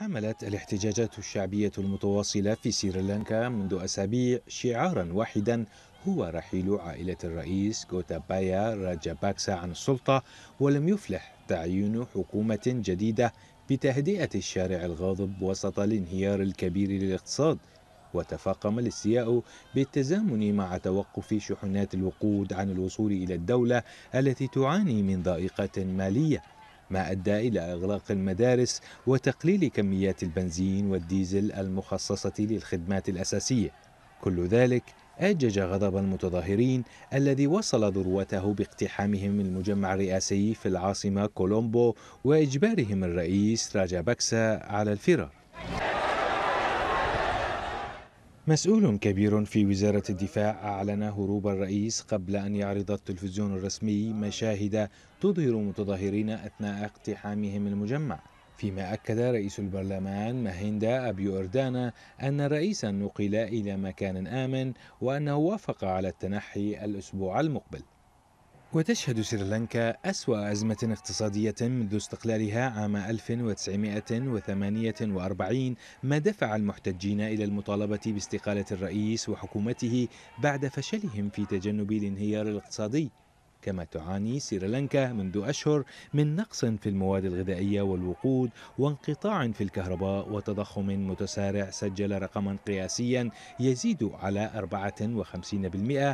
حملت الاحتجاجات الشعبية المتواصلة في سريلانكا منذ أسابيع شعارا واحدا هو رحيل عائلة الرئيس غوتابايا راجاباكسا عن السلطة ولم يفلح تعيين حكومة جديدة بتهدئة الشارع الغاضب وسط الانهيار الكبير للاقتصاد وتفاقم الاستياء بالتزامن مع توقف شحنات الوقود عن الوصول إلى الدولة التي تعاني من ضائقة مالية ما أدى إلى إغلاق المدارس وتقليل كميات البنزين والديزل المخصصة للخدمات الأساسية كل ذلك أجج غضب المتظاهرين الذي وصل ذروته باقتحامهم المجمع الرئاسي في العاصمة كولومبو وإجبارهم الرئيس راجا بكسا على الفرار مسؤول كبير في وزارة الدفاع أعلن هروب الرئيس قبل أن يعرض التلفزيون الرسمي مشاهد تظهر متظاهرين أثناء اقتحامهم المجمع فيما أكد رئيس البرلمان مهندا أبي أردانا أن الرئيس نقل إلى مكان آمن وأنه وافق على التنحي الأسبوع المقبل وتشهد سريلانكا أسوأ أزمة اقتصادية منذ استقلالها عام 1948 ما دفع المحتجين إلى المطالبة باستقالة الرئيس وحكومته بعد فشلهم في تجنب الانهيار الاقتصادي كما تعاني سريلانكا منذ أشهر من نقص في المواد الغذائية والوقود وانقطاع في الكهرباء وتضخم متسارع سجل رقما قياسيا يزيد على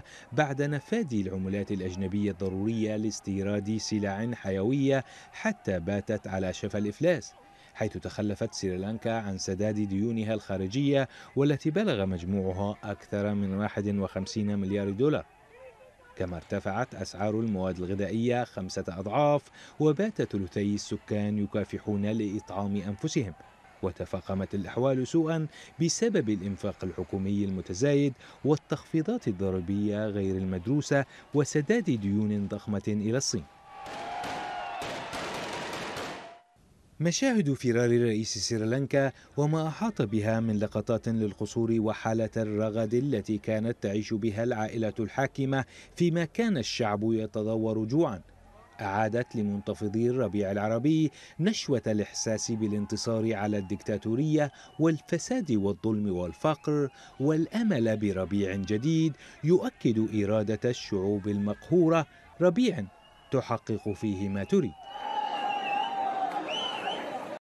54% بعد نفاذ العملات الأجنبية الضرورية لاستيراد سلع حيوية حتى باتت على شفا الإفلاس حيث تخلفت سريلانكا عن سداد ديونها الخارجية والتي بلغ مجموعها أكثر من 51 مليار دولار كما ارتفعت أسعار المواد الغذائية خمسة أضعاف وبات ثلثي السكان يكافحون لإطعام أنفسهم وتفاقمت الأحوال سوءا بسبب الإنفاق الحكومي المتزايد والتخفيضات الضريبية غير المدروسة وسداد ديون ضخمة إلى الصين مشاهد فرار رئيس سريلانكا وما أحاط بها من لقطات للقصور وحالة الرغد التي كانت تعيش بها العائلة الحاكمة فيما كان الشعب يتضور جوعا أعادت لمنتفضي الربيع العربي نشوة الإحساس بالانتصار على الدكتاتورية والفساد والظلم والفقر والأمل بربيع جديد يؤكد إرادة الشعوب المقهورة ربيع تحقق فيه ما تريد